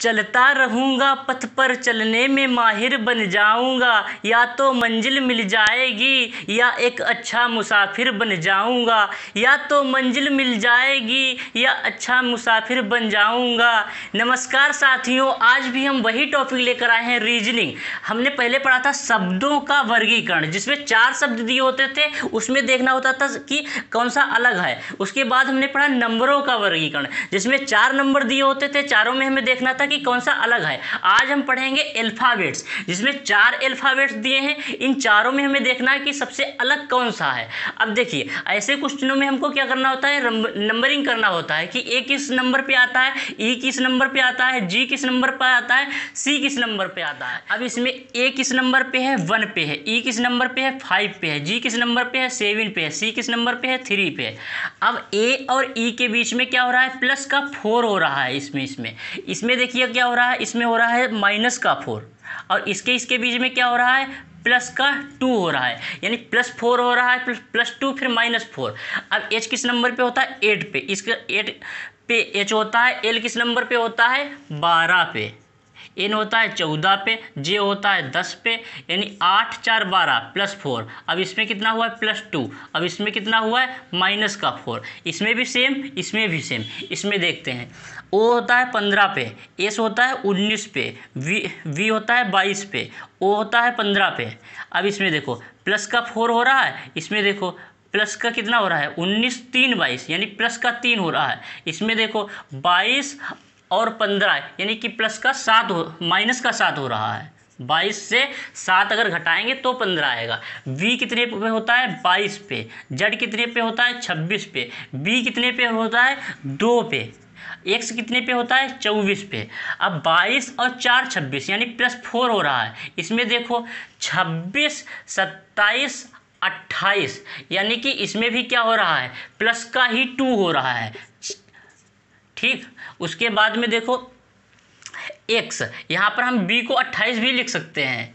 चलता रहूँगा पथ पर चलने में माहिर बन जाऊँगा या तो मंजिल मिल जाएगी या एक अच्छा मुसाफिर बन जाऊँगा या तो मंजिल मिल जाएगी या अच्छा मुसाफिर बन जाऊँगा नमस्कार साथियों आज भी हम वही टॉपिक लेकर आए हैं रीजनिंग हमने पहले पढ़ा था शब्दों का वर्गीकरण जिसमें चार शब्द दिए होते थे उसमें देखना होता था कि कौन सा अलग है उसके बाद हमने पढ़ा नंबरों का वर्गीकरण जिसमें चार नंबर दिए होते थे चारों में हमें देखना था कि कौन सा अलग है आज हम पढ़ेंगे एल्फ़ाबेट्स जिसमें चार एल्फ़ाबेट्स दिए हैं इन चारों में हमें देखना है कि सबसे अलग कौन सा है अब देखिए ऐसे क्वेश्चनों में हमको क्या करना होता है नंबरिंग करना होता है कि ए किस नंबर पर आता है ई e किस नंबर पर आता है जी किस नंबर पर आता है सी किस नंबर पर आता है अब इसमें ए किस नंबर पर है वन पे है ई किस नंबर पर है फाइव पे है जी e किस नंबर पर है सेवन पे है सी किस नंबर पर है थ्री पे है अब ए और ई e के बीच में क्या हो रहा है प्लस का फोर हो रहा है इसमें इसमें इसमें देखिए देखिए क्या हो रहा है इसमें हो रहा है माइनस का फोर और इसके इसके बीच में क्या हो रहा है प्लस का टू हो रहा है यानी प्लस फोर हो रहा है प्लस प्लस टू फिर माइनस फोर अब एच किस नंबर पे होता है एट पे इसका एट पे एच होता है एल किस नंबर पे होता है बारह पे एन होता है चौदह पे जे होता है दस पे यानी आठ चार बारह प्लस फोर अब इसमें कितना हुआ है प्लस टू अब इसमें कितना हुआ है माइनस का फोर इसमें भी सेम इसमें भी सेम इसमें देखते हैं ओ होता है पंद्रह पे एस होता है उन्नीस पे वी वी होता है बाईस पे ओ होता है पंद्रह पे अब इसमें देखो प्लस का फोर हो रहा है इसमें देखो प्लस का कितना हो रहा है उन्नीस तीन बाईस यानी प्लस का तीन हो रहा है इसमें देखो बाईस और पंद्रह यानी कि प्लस का सात हो माइनस का सात हो रहा है बाईस से सात अगर घटाएंगे तो पंद्रह आएगा वी कितने पे होता है बाईस पे जड कितने पे होता है छब्बीस पे बी कितने पे होता है दो पे एक्स कितने पे होता है चौबीस पे अब बाईस और चार छब्बीस यानी प्लस फोर हो रहा है इसमें देखो छब्बीस सत्ताईस अट्ठाईस यानी कि इसमें भी क्या हो रहा है प्लस का ही टू हो रहा है ठीक उसके बाद में देखो एक्स यहाँ पर हम बी को 28 भी लिख सकते हैं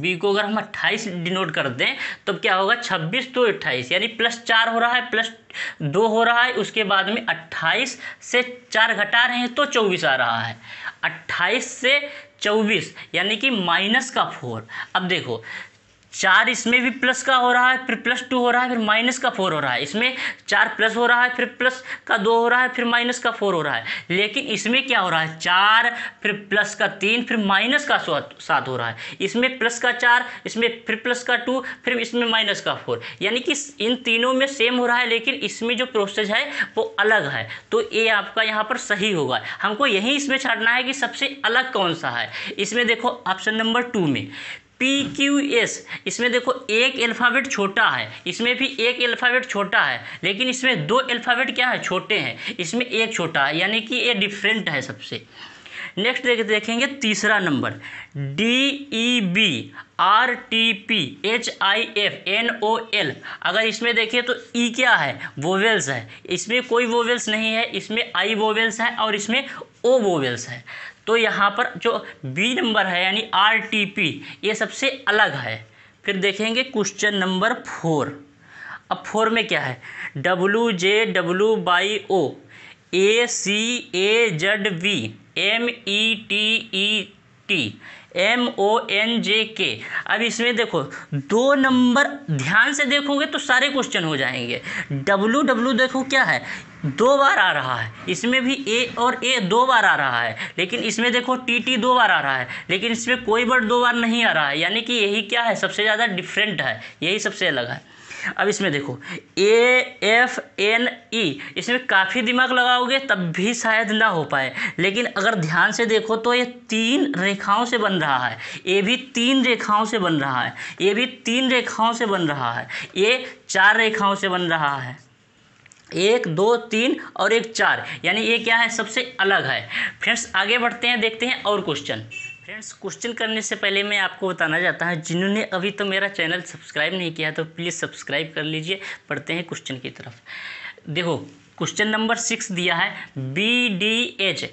बी को अगर हम 28 डिनोट कर दें तब क्या होगा 26 तो 28 यानी प्लस चार हो रहा है प्लस दो हो रहा है उसके बाद में 28 से चार घटा रहे हैं तो 24 आ रहा है 28 से 24 यानी कि माइनस का फोर अब देखो चार इसमें भी प्लस का हो रहा है फिर प्लस टू हो रहा है फिर माइनस का फोर हो रहा है इसमें चार प्लस हो रहा है फिर प्लस का दो हो रहा है फिर माइनस का फोर हो रहा है लेकिन इसमें क्या हो रहा है चार फिर प्लस का तीन फिर माइनस का सात हो रहा है इसमें प्लस का चार इसमें फिर प्लस का टू फिर इसमें माइनस का फोर यानी कि इन तीनों में सेम हो रहा है लेकिन इसमें जो प्रोसेस है वो अलग है तो ये आपका यहाँ पर सही होगा हमको यही इसमें छाटना है कि सबसे अलग कौन सा है इसमें देखो ऑप्शन नंबर टू में पी क्यू एस इसमें देखो एक अल्फ़ाबेट छोटा है इसमें भी एक अल्फ़ाबेट छोटा है लेकिन इसमें दो अल्फ़ाबेट क्या है छोटे हैं इसमें एक छोटा है यानी कि ये डिफरेंट है सबसे नेक्स्ट देख देखेंगे तीसरा number D E B R T P H I F N O L अगर इसमें देखें तो ई e क्या है वोवेल्स है इसमें कोई वोवेल्स नहीं है इसमें आई वोवेल्स है और इसमें ओ वोवेल्स है तो यहाँ पर जो बी नंबर है यानी आर टी पी ये सबसे अलग है फिर देखेंगे क्वेश्चन नंबर फोर अब फोर में क्या है W J W Y O A C A Z V M E T E T M O N J K अब इसमें देखो दो नंबर ध्यान से देखोगे तो सारे क्वेश्चन हो जाएंगे डब्लू डब्लू देखो क्या है दो बार आ रहा है इसमें भी ए और ए दो बार आ रहा है लेकिन इसमें देखो टी टी दो बार आ रहा है लेकिन इसमें कोई वर्ड दो बार नहीं आ रहा है यानी कि यही क्या है सबसे ज़्यादा डिफरेंट है यही सबसे अलग है अब इसमें देखो ए एफ एन ई इसमें काफ़ी दिमाग लगाओगे तब भी शायद ना हो पाए लेकिन अगर ध्यान से देखो तो ये तीन रेखाओं से बन रहा है ए भी तीन रेखाओं से बन रहा है ए भी तीन रेखाओं से बन रहा है ए चार रेखाओं से बन रहा है एक दो तीन और एक चार यानी ये क्या है सबसे अलग है फ्रेंड्स आगे बढ़ते हैं देखते हैं और क्वेश्चन फ्रेंड्स क्वेश्चन करने से पहले मैं आपको बताना चाहता हूँ जिन्होंने अभी तो मेरा चैनल सब्सक्राइब नहीं किया तो प्लीज़ सब्सक्राइब कर लीजिए पढ़ते हैं क्वेश्चन की तरफ देखो क्वेश्चन नंबर सिक्स दिया है बी डी एच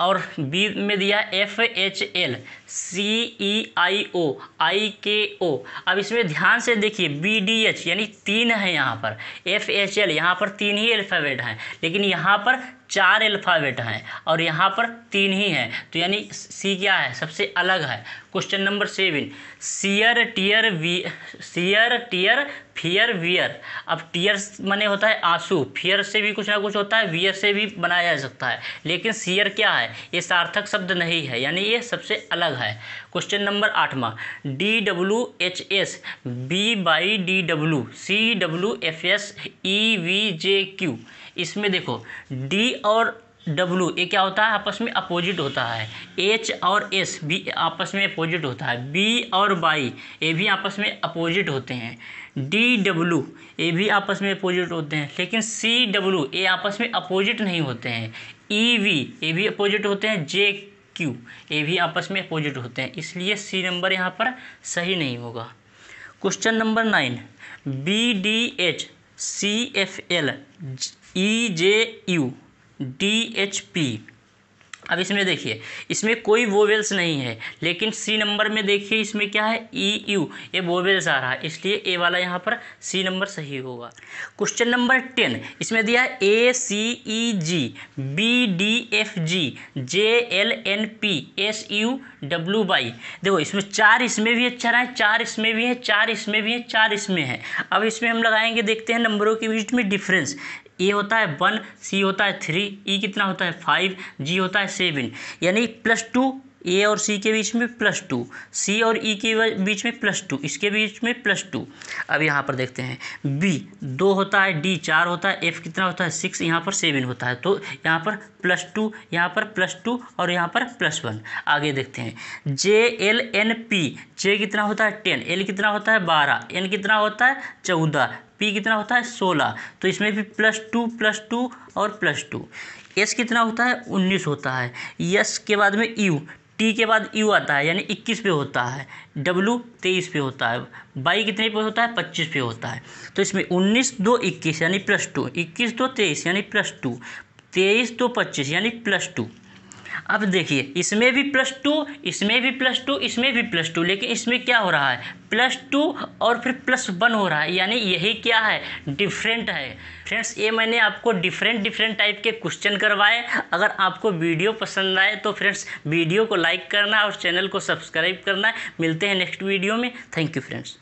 और बी में दिया F H L C E I O I K O अब इसमें ध्यान से देखिए बी डी एच यानी तीन है यहाँ पर एफ एच एल यहाँ पर तीन ही अल्फ़ाबेट हैं लेकिन यहाँ पर चार अल्फ़ाबेट हैं और यहाँ पर तीन ही हैं तो यानी सी क्या है सबसे अलग है question number seven sear tear we sear tear fear wear अब टीयर मने होता है आंसू फियर से भी कुछ ना कुछ होता है वियर से भी बनाया जा सकता है लेकिन सीयर क्या है ये सार्थक शब्द नहीं है यानी ये सबसे अलग है है क्वेश्चन नंबर आठवा D W H S B Y D W C W F S E V J Q इसमें देखो डी और डब्लू ये क्या होता है आपस में अपोजिट होता है एच और एस बी आपस में अपोजिट होता है बी और बाई ये भी आपस में अपोजिट होते हैं डी डब्ल्यू ये भी आपस में अपोजिट होते हैं लेकिन सी डब्ल्यू ये आपस में अपोजिट नहीं होते हैं ई e वी ये भी अपोजिट होते हैं जे क्यू ये भी आपस में अपोजिट होते हैं इसलिए सी नंबर यहाँ पर सही नहीं होगा question number nine B D H C F L E J U D H P अब इसमें देखिए इसमें कोई वोवेल्स नहीं है लेकिन सी नंबर में देखिए इसमें क्या है ई e, यू ये वोवेल्स आ रहा है इसलिए ए वाला यहाँ पर सी नंबर सही होगा क्वेश्चन नंबर टेन इसमें दिया है A C E G B D F G J L N P S U W Y देखो इसमें चार इसमें भी अच्छा रहा है चार इसमें भी है चार इसमें भी है चार इसमें है अब इसमें हम लगाएंगे देखते हैं नंबरों के बीच में डिफरेंस ए होता है वन सी होता है थ्री ई e कितना होता है फाइव जी होता है सेवन यानी प्लस टू ए और सी के बीच में प्लस टू सी और ई e के बीच में प्लस टू इसके बीच में प्लस टू अब यहाँ पर देखते हैं बी दो होता है डी चार होता है एफ कितना होता है सिक्स यहाँ पर सेवन होता है तो यहाँ पर प्लस टू यहाँ पर प्लस टू और यहाँ पर प्लस वन आगे देखते हैं J L N P J कितना होता है टेन एल कितना होता है बारह एन कितना होता है चौदह पी कितना होता है सोलह तो इसमें भी प्लस टू प्लस टू और प्लस टू एस कितना होता है उन्नीस होता है यस के बाद में यू टी के बाद यू आता है यानी इक्कीस पे होता है डब्लू तेईस पे होता है बाई कितने पे होता है पच्चीस पे होता है तो इसमें उन्नीस दो इक्कीस यानी प्लस टू इक्कीस दो तेईस यानी प्लस टू तेईस दो पच्चीस यानी प्लस टू अब देखिए इसमें भी प्लस टू इसमें भी प्लस टू इसमें भी प्लस टू लेकिन इसमें क्या हो रहा है प्लस टू और फिर प्लस वन हो रहा है यानी यही क्या है डिफरेंट है फ्रेंड्स ये मैंने आपको डिफरेंट डिफरेंट टाइप के क्वेश्चन करवाए अगर आपको वीडियो पसंद आए तो फ्रेंड्स वीडियो को लाइक करना और चैनल को सब्सक्राइब करना मिलते हैं नेक्स्ट वीडियो में थैंक यू फ्रेंड्स